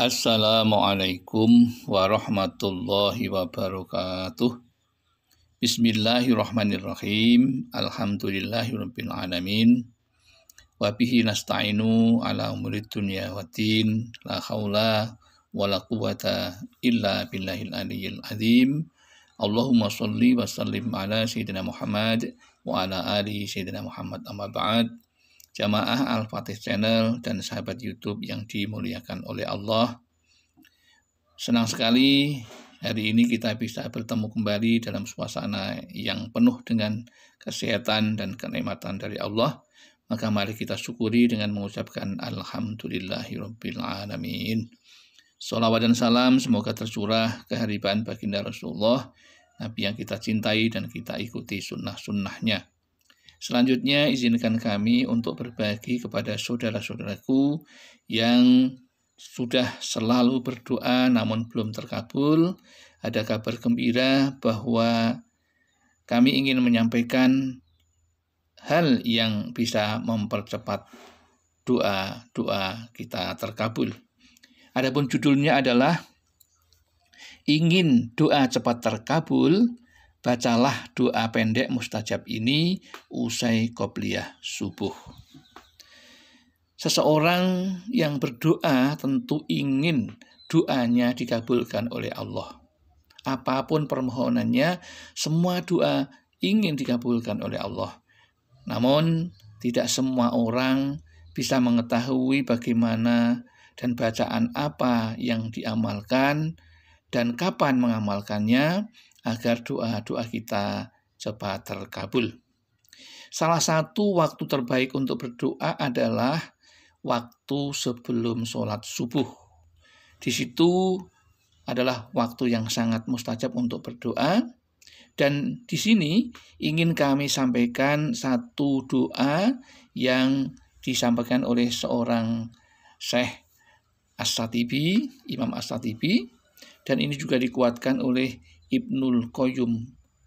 Assalamualaikum warahmatullahi wabarakatuh. Bismillahirrahmanirrahim. Alhamdulillahirabbil alamin. Wa bihi nasta'inu ala umurid dunya waddin. La wa la quwata illa billahil aliyyil azim. Allahumma salli wa sallim ala sayyidina Muhammad wa ala ali sayyidina Muhammad amma ba'd jamaah Al-Fatih Channel dan sahabat YouTube yang dimuliakan oleh Allah. Senang sekali hari ini kita bisa bertemu kembali dalam suasana yang penuh dengan kesehatan dan kenikmatan dari Allah. Maka mari kita syukuri dengan mengucapkan Alhamdulillahirrabbilalamin. Salawat dan salam semoga tercurah kehariban baginda Rasulullah, Nabi yang kita cintai dan kita ikuti sunnah-sunnahnya. Selanjutnya, izinkan kami untuk berbagi kepada saudara-saudaraku yang sudah selalu berdoa namun belum terkabul. Ada kabar gembira bahwa kami ingin menyampaikan hal yang bisa mempercepat doa-doa kita terkabul. Adapun judulnya adalah ingin doa cepat terkabul, bacalah doa pendek mustajab ini usai qobliyah subuh. Seseorang yang berdoa tentu ingin doanya dikabulkan oleh Allah. Apapun permohonannya, semua doa ingin dikabulkan oleh Allah. Namun, tidak semua orang bisa mengetahui bagaimana dan bacaan apa yang diamalkan dan kapan mengamalkannya agar doa-doa kita cepat terkabul. Salah satu waktu terbaik untuk berdoa adalah waktu sebelum sholat subuh. Di situ adalah waktu yang sangat mustajab untuk berdoa. Dan di sini ingin kami sampaikan satu doa yang disampaikan oleh seorang Syekh As-Satibi, Imam As-Satibi, dan ini juga dikuatkan oleh Ibnul Qayyum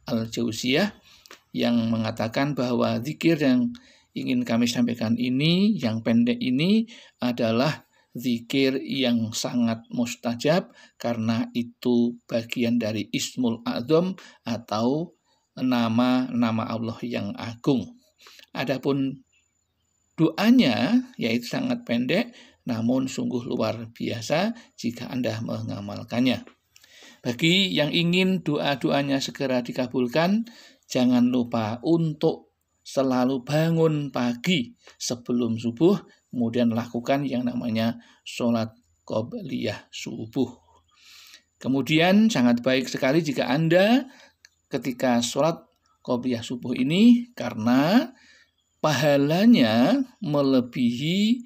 Al-Jauziyah yang mengatakan bahwa zikir yang ingin kami sampaikan ini, yang pendek ini adalah zikir yang sangat mustajab karena itu bagian dari Ismul Azam atau nama-nama Allah yang agung. Adapun doanya yaitu sangat pendek namun sungguh luar biasa jika Anda mengamalkannya. Bagi yang ingin doa-doanya segera dikabulkan, jangan lupa untuk selalu bangun pagi sebelum subuh, kemudian lakukan yang namanya sholat qobliyah subuh. Kemudian sangat baik sekali jika Anda ketika sholat qobliyah subuh ini karena pahalanya melebihi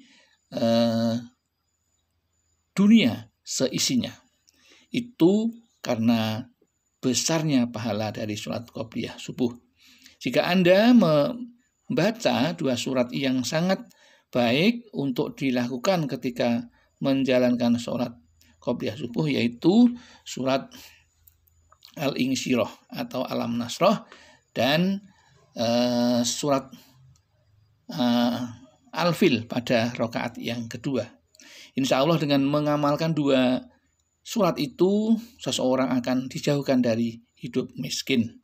Eh, dunia seisinya. Itu karena besarnya pahala dari surat qobliyah subuh. Jika Anda membaca dua surat yang sangat baik untuk dilakukan ketika menjalankan surat qobliyah subuh yaitu surat Al-Insyirah atau Alam Nasroh dan uh, surat eh, Alfil pada rokaat yang kedua. Insya Allah dengan mengamalkan dua surat itu, seseorang akan dijauhkan dari hidup miskin.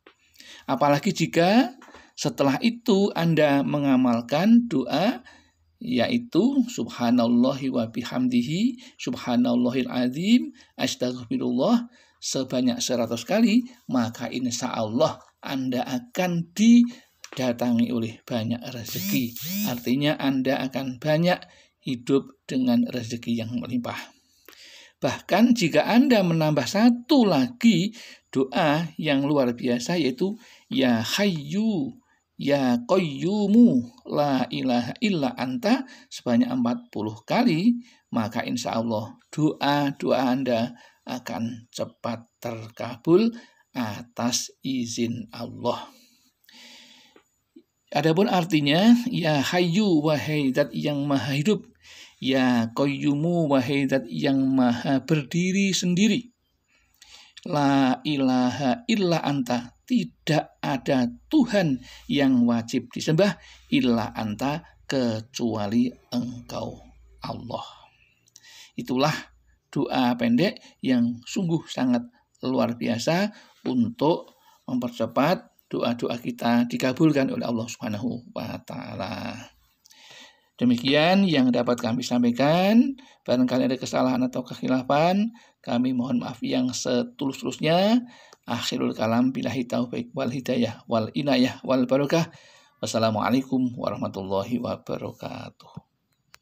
Apalagi jika setelah itu Anda mengamalkan doa yaitu subhanallah wa bihamdihi subhanallahil azim astagfirullah sebanyak seratus kali maka insya Allah Anda akan di didatangi oleh banyak rezeki. Artinya Anda akan banyak hidup dengan rezeki yang melimpah. Bahkan jika Anda menambah satu lagi doa yang luar biasa yaitu Ya Hayyu Ya Qayyumu La ilaha illa anta sebanyak 40 kali maka insya Allah doa-doa Anda akan cepat terkabul atas izin Allah. Adapun artinya, ya hayu wahai zat yang maha hidup, ya koyumu wahai zat yang maha berdiri sendiri. La ilaha illa anta, tidak ada Tuhan yang wajib disembah illa anta kecuali engkau Allah. Itulah doa pendek yang sungguh sangat luar biasa untuk mempercepat doa-doa kita dikabulkan oleh Allah Subhanahu wa taala. Demikian yang dapat kami sampaikan. Barangkali ada kesalahan atau kekhilafan, kami mohon maaf yang setulus-tulusnya. Akhirul kalam billahi taufik wal hidayah wal inayah wal barakah. Wassalamualaikum warahmatullahi wabarakatuh.